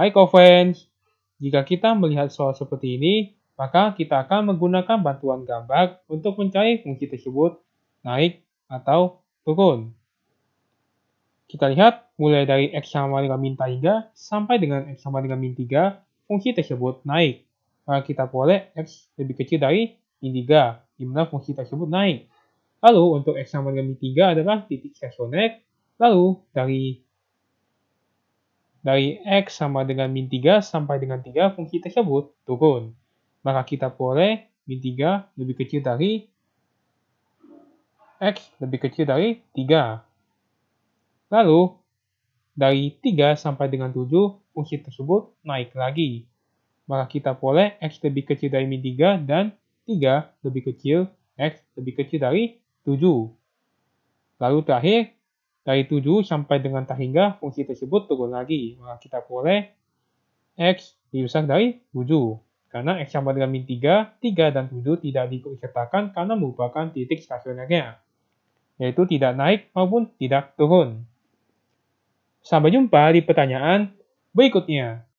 Hai Covens, jika kita melihat soal seperti ini, maka kita akan menggunakan bantuan gambar untuk mencari fungsi tersebut naik atau turun. Kita lihat mulai dari x sama dengan min 3 sampai dengan x sama dengan min 3, fungsi tersebut naik. Maka kita boleh x lebih kecil dari min 3, dimana fungsi tersebut naik. Lalu untuk x sama dengan min 3 adalah titik stasioner, lalu dari dari x sama dengan min 3 sampai dengan 3 fungsi tersebut turun. Maka kita peroleh min 3 lebih kecil dari x lebih kecil dari 3. Lalu, dari 3 sampai dengan 7 fungsi tersebut naik lagi. Maka kita peroleh x lebih kecil dari min 3 dan 3 lebih kecil x lebih kecil dari 7. Lalu terakhir, dari 7 sampai dengan tak hingga fungsi tersebut turun lagi. Maka kita boleh X diusah dari 7. Karena X sama dengan min 3, 3 dan 7 tidak diikut karena merupakan titik stasionernya. Yaitu tidak naik maupun tidak turun. Sampai jumpa di pertanyaan berikutnya.